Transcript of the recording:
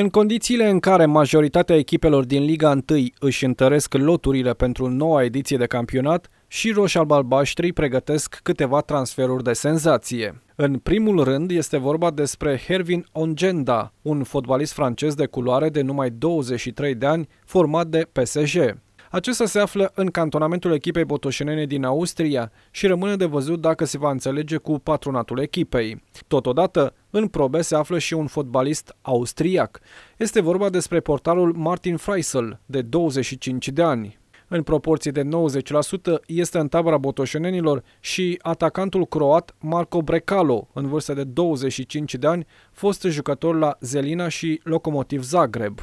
În condițiile în care majoritatea echipelor din Liga 1 își întăresc loturile pentru noua ediție de campionat, și Balbaștri pregătesc câteva transferuri de senzație. În primul rând este vorba despre Hervin Ongenda, un fotbalist francez de culoare de numai 23 de ani, format de PSG. Acesta se află în cantonamentul echipei botoșenene din Austria și rămâne de văzut dacă se va înțelege cu patronatul echipei. Totodată, în probe se află și un fotbalist austriac. Este vorba despre portarul Martin Freisel, de 25 de ani în proporție de 90%, este în tabăra botoșenenilor și atacantul croat Marco Brecalo, în vârstă de 25 de ani, fost jucător la Zelina și Locomotiv Zagreb.